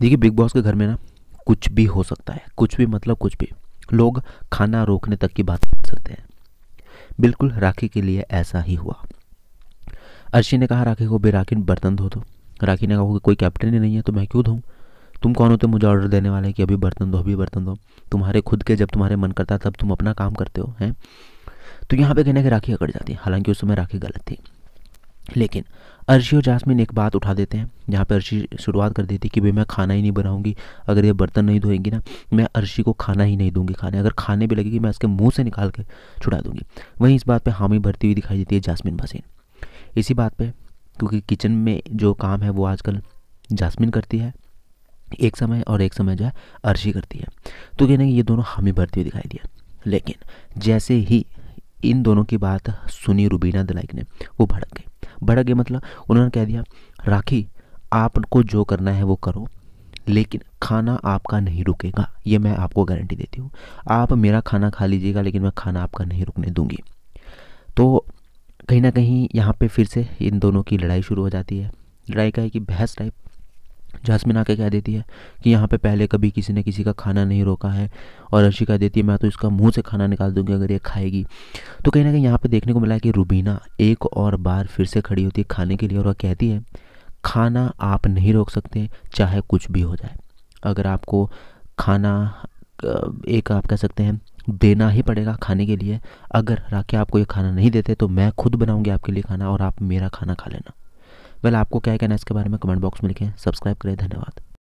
देखिए big boss के घर में ना कुछ भी हो सकता है कुछ भी मतलब कुछ भी लोग खाना रोकने तक की बात कर सकते हैं बिल्कुल राखी के लिए ऐसा ही हुआ अर्शी ने कहा राखी को राखी बर्तन धो दो राखी ने कहा कि कोई कैप्टन ही नहीं है तो मैं क्यों धोऊँ तुम कौन होते मुझे ऑर्डर देने वाले कि अभी बर्तन धो अभी बर्तन धो तुम्हारे खुद के जब तुम्हारे मन करता तब तुम अपना काम करते हो हैं तो यहाँ पे कहने की राखी अकड़ जाती है हालांकि उस समय राखी गलत थी लेकिन अर्शी और जासमिन एक बात उठा देते हैं जहाँ पे अर्शी शुरुआत कर देती है कि भाई मैं खाना ही नहीं बनाऊंगी अगर ये बर्तन नहीं धोएंगी ना मैं अर्शी को खाना ही नहीं दूंगी खाने अगर खाने भी लगेगी मैं इसके मुंह से निकाल के छुड़ा दूंगी वहीं इस बात पे हामी भरती हुई दिखाई देती है जासमिन भसीन इसी बात पर क्योंकि किचन में जो काम है वो आजकल जासमिन करती है एक समय और एक समय जो है अर्शी करती है तो कहने ये दोनों हामी भरती हुई दिखाई दिया लेकिन जैसे ही इन दोनों की बात सुनी रूबीना दलाइक ने वो भड़क गई भड़क गए मतलब उन्होंने कह दिया राखी आपको जो करना है वो करो लेकिन खाना आपका नहीं रुकेगा ये मैं आपको गारंटी देती हूँ आप मेरा खाना खा लीजिएगा लेकिन मैं खाना आपका नहीं रुकने दूंगी तो कहीं ना कहीं यहाँ पे फिर से इन दोनों की लड़ाई शुरू हो जाती है लड़ाई का है कि बहस टाइप जासमिन आके कह देती है कि यहाँ पे पहले कभी किसी ने किसी का खाना नहीं रोका है और अर्शी कह देती है मैं तो इसका मुंह से खाना निकाल दूंगी अगर ये खाएगी तो कहीं ना कहीं यहाँ पे देखने को मिला है कि रुबीना एक और बार फिर से खड़ी होती है खाने के लिए और वह कहती है खाना आप नहीं रोक सकते चाहे कुछ भी हो जाए अगर आपको खाना एक आप कह सकते हैं देना ही पड़ेगा खाने के लिए अगर राके आपको ये खाना नहीं देते तो मैं खुद बनाऊंगी आपके लिए खाना और आप मेरा खाना खा लेना वेल आपको क्या कहना है इसके बारे में कमेंट बॉक्स में लिखें सब्सक्राइब करें धन्यवाद